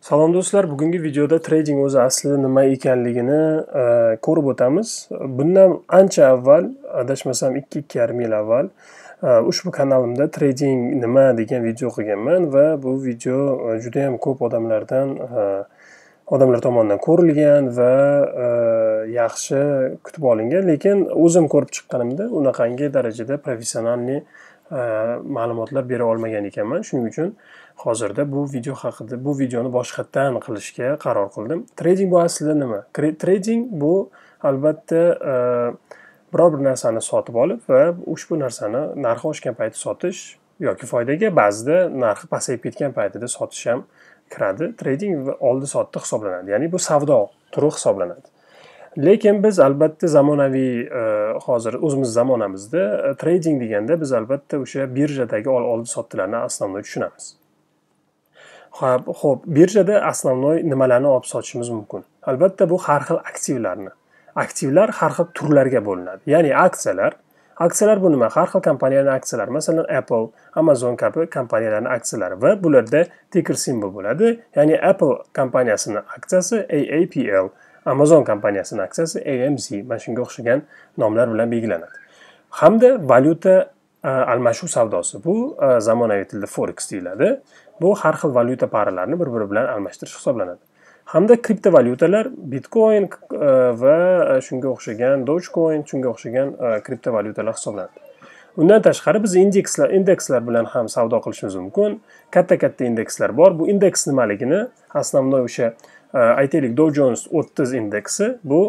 Salom do'stlar, bugungi videoda trading o'zi aslida nima ekanligini e, ko'rib o'tamiz. Bundan ancha avval, adashmasam 2-2,5 yil avval e, ushbu kanalimda trading nima degan video qilganman va bu video e, juda ham ko'p odamlardan odamlar tomonidan ko'rilgan va yaxshi kutib olingan, lekin o'zim ko'rib chiqqanimda unaqangi darajada e, ma'lumotlar bera olmagan ekanman. Shuning uchun hozirda bu video haqida bu videoni boshqatdan qilishga qaror qildim trading bu aslida nima trading bu albatta e, biror bir narsani sotib olib va ushbu narsani narxi oshgan paytda sotish yoki foydaga ba'zida narxi pasayib ketgan paytida sotish ham kiradi trading oldi sotdi hisoblanadi ya'ni bu savdo turi hisoblanadi lekin biz albatta zamonaviy e, hozir o'zimiz zamonamizda e, trading deganda biz albatta o'sha birjadagi oldi sotdilarni основной tushunamiz Xo'p, ho'p birjada основной nimalarni olib sotishimiz mumkin albatta bu har xil aktivlarni aktivlar har xil turlarga bo'linadi ya'ni aksiyalar aksiyalar bu nima har xil kompaniyalarni aksiyalari masalan apple amazon kabi kompaniyalarni aksiyalari va bularda ticker simbol bo'ladi ya'ni apple kompaniyasini aksiyasi aapl amazon kompaniyasini aksiyasi amz mana shunga o'xshagan nomlar bilan belgilanadi hamda valyuta Э, almashuv savdosi bu e, zamonaviy tilda forex deyiladi bu har xil valyuta paralarini bir biri bilan almashtirish hisoblanadi hamda kriptovalyutalar bitcoin e, va e, shunga o'xshagan dogecoin shunga o'xshagan kriptovalyutalar hisoblanadi undan tashqari biz indekslar indekslar bilan ham savdo qilishimiz mumkin katta katta indekslar bor bu indeks nimaligini основной o'sha aytaylik dow jones o'ttiz indeksi bu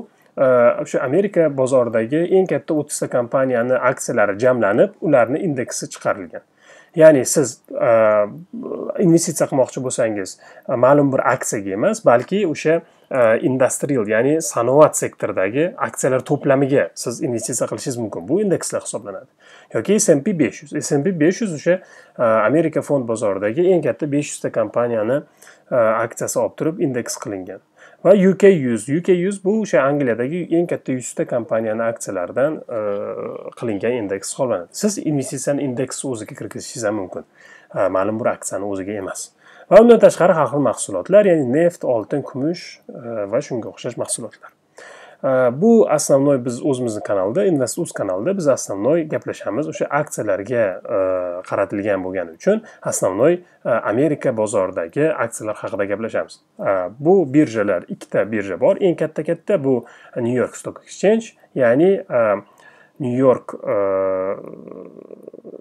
o'sha amerika bozoridagi eng katta o'ttizta kompaniyani aksiyalari jamlanib ularni indeksi chiqarilgan ya'ni siz e, investitsiya qilmoqchi bo'lsangiz e, ma'lum bir aksiyaga emas balki o'sha e, industrial ya'ni sanoat sektoridagi aksiyalar to'plamiga siz investitsiya qilishingiz mumkin bu indekslar hisoblanadi yoki smp besh yuz smp besh yuz o'sha amerika fond bozoridagi eng katta besh yuzta kompaniyani aksiyasi olib turib indeks qilingan va uk 100 uk 100 bu o'sha angliyadagi eng katta yuzta kompaniyani aksiyalaridan e, qilingan indeks hisoblanadi siz investitsiyani indeksni o'ziga kirgizishingiz ham mumkin ma'lum bir aksiyani o'ziga emas va undan tashqari har xil mahsulotlar ya'ni neft oltin kumush e, va shunga o'xshash mahsulotlar bu э, основной biz o'zimizni kanalda investuz kanalida biz основной gaplashamiz o'sha aksiyalarga qaratilgan bo'lgani uchun основной amerika bozoridagi aksiyalar haqida gaplashamiz bu birjalar ikkita birja bor eng katta katta bu new york stock exchange ya'ni э, nyu york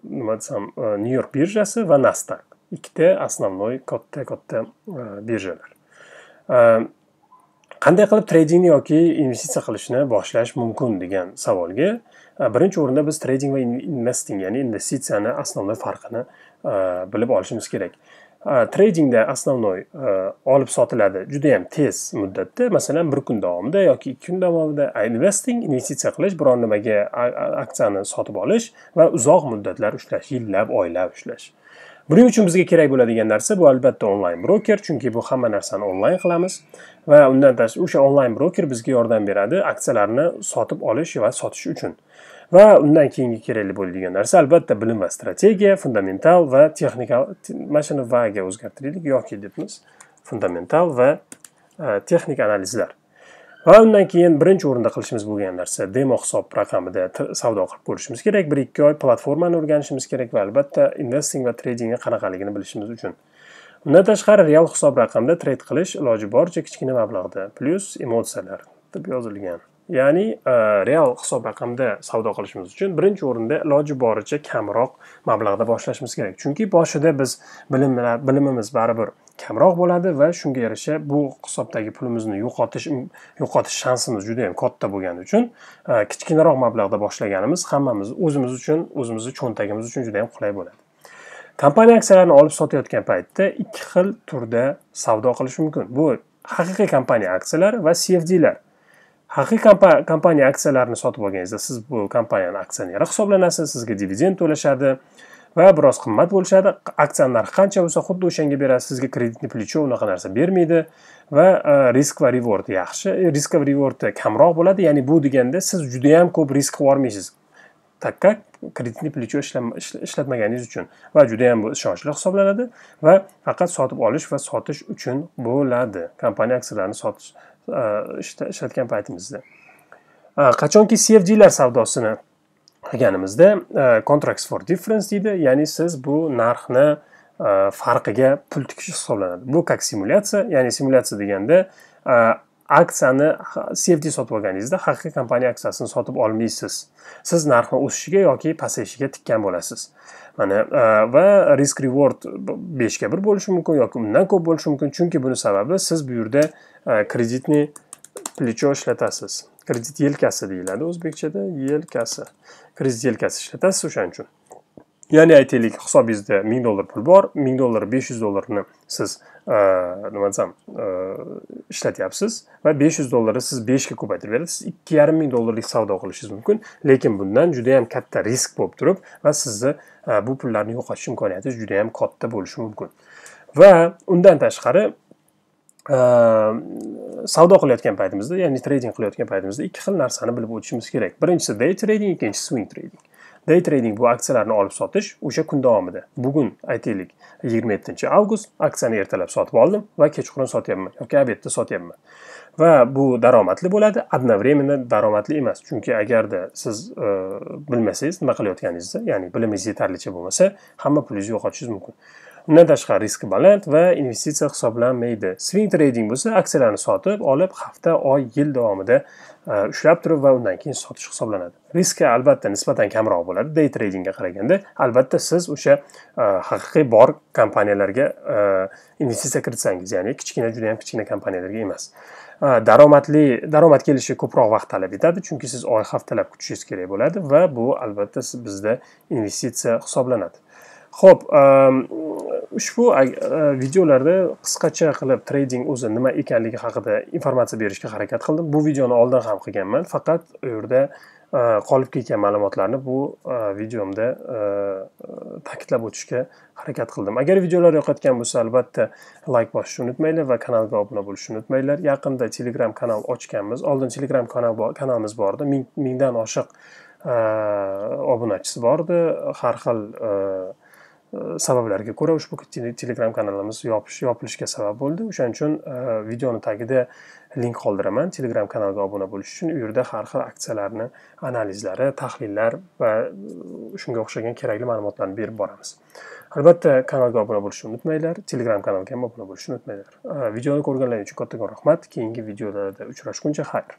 nima desam nyu york birjasi va nasdaq ikkita основной katta katta birjalar qanday qilib tradingni yoki investitsiya qilishni boshlash mumkin degan savolga e, birinchi o'rinda biz trading va investing ya'ni investitsiyani основной farqini e, bilib olishimiz kerak e, tradingda основной olib sotiladi juda yam tez muddatda masalan bir kun davomida yoki ikki kun davomida investing investitsiya qilish biror nimaga aksiyani sotib olish va uzoq muddatlar ushlash yillab oylab ushlash Buning uchun bizga kerak bo'ladigan narsa bu albatta onlayn broker, chunki bu hamma narsani onlayn qilamiz va undan tashqari o'sha onlayn broker bizga yordam beradi aksiyalarni sotib olish va sotish uchun. Va undan keyingi kerakli bo'ladigan narsa albatta bilim va strategiya, fundamental va texnikal mana shuni va o'zgartiraylik yoki debmiz. Fundamental va e, texnik analizlar. va undan keyin birinchi o'rinda qilishimiz bo'lgan narsa demo hisob raqamida savdo qilib ko'rishimiz kerak bir ikki oy platformani o'rganishimiz kerak va albatta investing va tradingni qanaqaligini bilishimiz uchun undan tashqari real hisob raqamda trade qilish iloji boricha kichkina mablag'da plyus emotsiyalar deb yozilgan ya'ni e, real hisob raqamda savdo qilishimiz uchun birinchi o'rinda iloji boricha kamroq mablag'da boshlashimiz kerak chunki boshida biz bilimlar bilimimiz baribir kamroq bo'ladi va shunga yarasha bu hisobdagi pulimizni yo'qotish yo'qotish shansimiz juda yam katta bo'lgani uchun e, kichkinaroq mablag'da boshlaganimiz hammamiz o'zimiz uchun o'zimizni cho'ntagimiz uchun juda yam qulay bo'ladi kompaniya aksiyalarini olib sotayotgan paytda ikki xil turda savdo qilish mumkin bu haqiqiy kompaniya aksiyalari va cfdlar haqiqiy kompaniya aksiyalarini sotib olganingizda siz bu kompaniyani aksioneri hisoblanasiz sizga dividend to'lashadi va biroz qimmat bo'lishadi aksiyani narxi qancha bo'lsa xuddi o'shanga berasiz sizga kreditni плечо unaqa narsa bermaydi va e, risk va reward yaxshi e, risk va reward kamroq bo'ladi ya'ni bu deganda siz judayam ko'p risk qilib yubormaysiz как kreditni плечо ishlatmaganingiz uchun va judayam bu ishonchli hisoblanadi va faqat sotib olish va sotish uchun bo'ladi kompaniya aksiyalarini sotish e, ishlatgan paytimizda qachonki cfdlar savdosini qilganimizda e, contracts for difference deydi ya'ni siz bu narxni e, farqiga pul tikish hisoblanadi bu как simulyatsiya ya'ni simulyatsiya deganda e, aksiyani CFD sotib olganingizda haqiqiy kompaniya aksiyasini sotib olmaysiz siz narxni o'sishiga yoki pasayishiga tikkan bo'lasiz mana va risk reward beshga bir bo'lishi mumkin yoki undan ko'p bo'lishi mumkin chunki buni sababi siz bu yerda kreditni плечо ishlatasiz kredit yelkasi deyiladi o'zbekchada yelkasi kredit yelkasi ishlatasiz o'shaning uchun ya'ni aytaylik hisobingizda ming dollar pul bor ming dollar besh yuz dollarni siz nima desam ishlatyapsiz va besh yuz dollarni siz beshga ko'paytirib berasiz ikki yarim ming dollarlik savdo qilishingiz mumkin lekin bundan juda yam katta risk bo'lib turib va sizni bu pullarni yo'qotish imkoniyati juda yam katta bo'lishi mumkin va undan tashqari savdo qilayotgan paytimizda ya'ni trading qilayotgan paytimizda ikki xil narsani bilib o'tishimiz kerak birinchisi day trading ikkinchisi swing trading day trading bu aksiyalarni olib sotish o'sha kun davomida bugun aytaylik yigirma yettinchi avgust aksiyani ertalab sotib oldim va kechqurun sotyapman yoki obedda sotyapman va bu daromadli bo'ladi одновременно daromadli emas chunki agarda siz e, bilmasangiz nima qilayotganingizni ya'ni bilimingiz yetarlicha bo'lmasa hamma pulingizni yo'qotishingiz mumkin undan tashqari risk baland va investitsiya hisoblanmaydi swing trading bo'lsa aksiyalarni sotib olib hafta oy yil davomida e, ushlab turib va undan keyin sotish hisoblanadi riski albatta nisbatan kamroq bo'ladi day tradingga qaraganda albatta siz o'sha e, haqiqiy bor kompaniyalarga e, investitsiya kiritsangiz ya'ni kichkina juda yam kichkina kompaniyalarga emas daromadli daromad kelishi ko'proq vaqt talab etadi chunki siz oy haftalab kutishingiz kerak bo'ladi va bu albatta bizda investitsiya hisoblanadi xo'p ushbu e, videolarda qisqacha qilib treyding o'zi nima ekanligi haqida informatsiya berishga harakat qildim bu videoni oldin ham qilganman faqat u yerda e, qolib ketgan ma'lumotlarni bu e, videomda ta'kidlab o'tishga harakat qildim agar videolar yoqayotgan bo'lsa albatta layk bosishni unutmanglar va kanalga obuna bo'lishni unutmanglar yaqinda telegram kanal ochganmiz oldin telegram kanalimiz bor edi mingdan oshiq obunachisi bor edi har xil Э, sabablarga ko'ra ushbu telegram kanalimiz yopish yopilishiga sabab bo'ldi o'shaning uchun e, videoni tagida link qoldiraman telegram kanaliga obuna bo'lish uchun u yerda har xil aksiyalarni analizlari tahlillar va e, shunga o'xshagan kerakli ma'lumotlarni berib boramiz albatta kanalga obuna bo'lishni unutmanglar telegram kanaliga ham obuna bo'lishni unutmanglar e, videoni ko'rganlaringiz uchun kattakon rahmat keyingi videolarda uchrashguncha xayr